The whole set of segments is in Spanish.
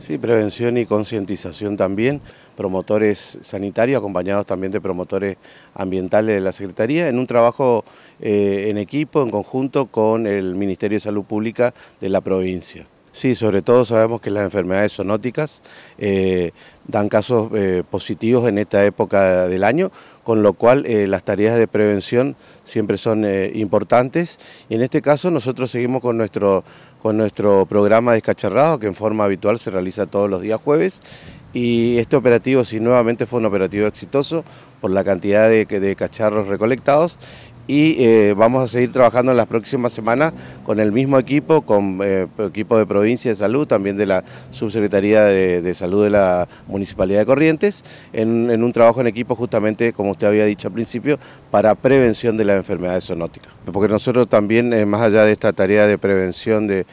Sí, prevención y concientización también, promotores sanitarios acompañados también de promotores ambientales de la Secretaría, en un trabajo eh, en equipo, en conjunto con el Ministerio de Salud Pública de la provincia. Sí, sobre todo sabemos que las enfermedades zoonóticas eh, dan casos eh, positivos en esta época del año, con lo cual eh, las tareas de prevención siempre son importantes. Y en este caso nosotros seguimos con nuestro, con nuestro programa descacharrado, que en forma habitual se realiza todos los días jueves. Y este operativo, sí, nuevamente fue un operativo exitoso por la cantidad de, de cacharros recolectados y eh, vamos a seguir trabajando en las próximas semanas con el mismo equipo, con eh, equipo de provincia de salud, también de la subsecretaría de, salud de la Municipalidad de Corrientes, en, un trabajo en equipo justamente, como usted había dicho al principio, para prevención de las enfermedades zoonóticas. Porque nosotros también, eh, más allá de esta tarea de prevención de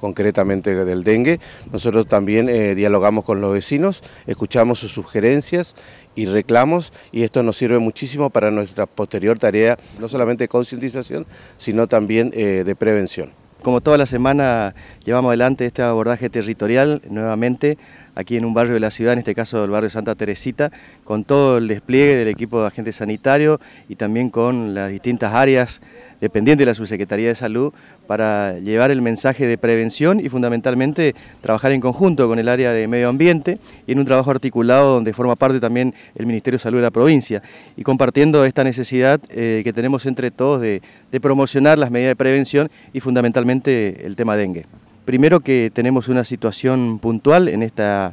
concretamente del dengue, nosotros también dialogamos con los vecinos, escuchamos sus sugerencias y reclamos y esto nos sirve muchísimo para nuestra posterior tarea, no solamente de concientización, sino también eh, de prevención. Como toda la semana llevamos adelante este abordaje territorial nuevamente aquí en un barrio de la ciudad, en este caso el barrio Santa Teresita, con todo el despliegue del equipo de agentes sanitarios y también con las distintas áreas dependiente de la Subsecretaría de Salud para llevar el mensaje de prevención y fundamentalmente trabajar en conjunto con el área de medio ambiente y en un trabajo articulado donde forma parte también el Ministerio de Salud de la provincia y compartiendo esta necesidad eh, que tenemos entre todos de, promocionar las medidas de prevención y fundamentalmente el tema dengue. Primero que tenemos una situación puntual en esta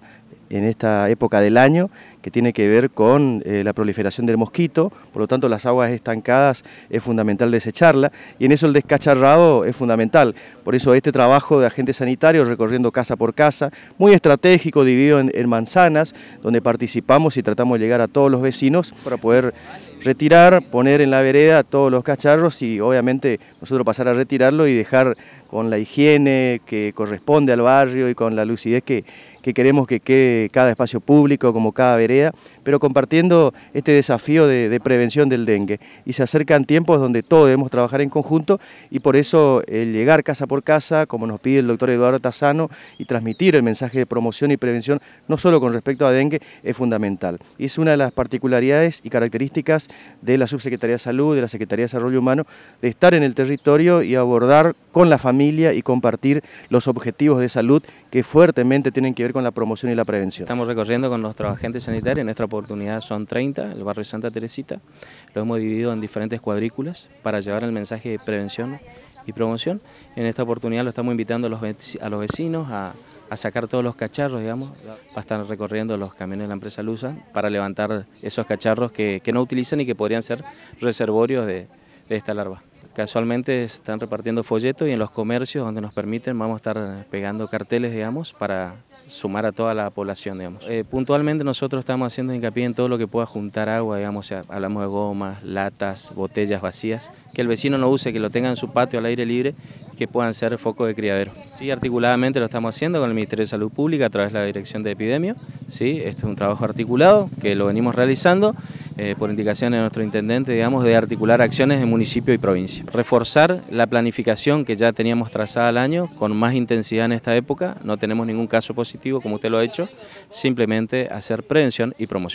en esta época del año que tiene que ver con eh, la proliferación del mosquito, por lo tanto las aguas estancadas es fundamental desecharla y en eso el descacharrado es fundamental. Por eso este trabajo de agentes sanitarios recorriendo casa por casa, muy estratégico, dividido en, manzanas, donde participamos y tratamos de llegar a todos los vecinos para poder retirar, poner en la vereda todos los cacharros y obviamente nosotros pasar a retirarlo y dejar con la higiene que corresponde al barrio y con la lucidez que, que queremos que quede cada espacio público, como cada vereda pero compartiendo este desafío de, prevención del dengue. Y se acercan tiempos donde todos debemos trabajar en conjunto y por eso el llegar casa por casa, como nos pide el doctor Eduardo Tazano, y transmitir el mensaje de promoción y prevención, no solo con respecto a dengue, es fundamental. Y es una de las particularidades y características de la Subsecretaría de Salud, de la Secretaría de Desarrollo Humano, de estar en el territorio y abordar con la familia y compartir los objetivos de salud que fuertemente tienen que ver con la promoción y la prevención. Estamos recorriendo con nuestros agentes en en esta oportunidad son 30, el barrio Santa Teresita, lo hemos dividido en diferentes cuadrículas para llevar el mensaje de prevención y promoción. En esta oportunidad lo estamos invitando a los, vecinos a, sacar todos los cacharros, digamos, para estar recorriendo los camiones de la empresa Lusa para levantar esos cacharros que, no utilizan y que podrían ser reservorios de esta larva. Casualmente están repartiendo folletos y en los comercios donde nos permiten vamos a estar eh, pegando carteles, digamos, para sumar a toda la población, digamos. Eh, puntualmente nosotros estamos haciendo hincapié en todo lo que pueda juntar agua, digamos, hablamos de gomas, latas, botellas vacías, que el vecino no use, que lo tenga en su patio al aire libre que puedan ser foco de criadero. Sí, articuladamente lo estamos haciendo con el Ministerio de Salud Pública a través de la Dirección de Epidemia. Sí, este es un trabajo articulado que lo venimos realizando eh, por indicaciones de nuestro intendente, digamos, de articular acciones de municipio y provincia. Reforzar la planificación que ya teníamos trazada al año con más intensidad en esta época. No tenemos ningún caso positivo, como usted lo ha hecho. Simplemente hacer prevención y promoción.